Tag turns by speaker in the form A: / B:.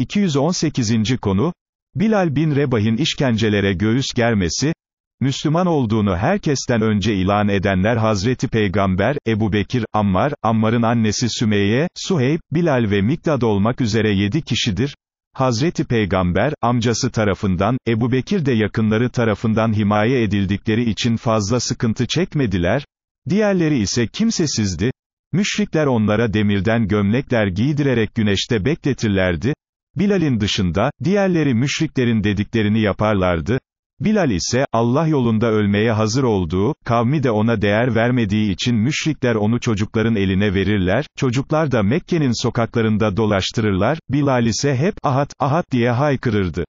A: 218. konu, Bilal bin Rebah'in işkencelere göğüs germesi, Müslüman olduğunu herkesten önce ilan edenler Hazreti Peygamber, Ebu Bekir, Ammar, Ammar'ın annesi Sümeyye, Suheyb, Bilal ve Mikdad olmak üzere yedi kişidir. Hazreti Peygamber, amcası tarafından, Ebu Bekir de yakınları tarafından himaye edildikleri için fazla sıkıntı çekmediler, diğerleri ise kimsesizdi, müşrikler onlara demirden gömlekler giydirerek güneşte bekletirlerdi, Bilal'in dışında, diğerleri müşriklerin dediklerini yaparlardı, Bilal ise, Allah yolunda ölmeye hazır olduğu, kavmi de ona değer vermediği için müşrikler onu çocukların eline verirler, çocuklar da Mekke'nin sokaklarında dolaştırırlar, Bilal ise hep, ahat, ahat diye haykırırdı.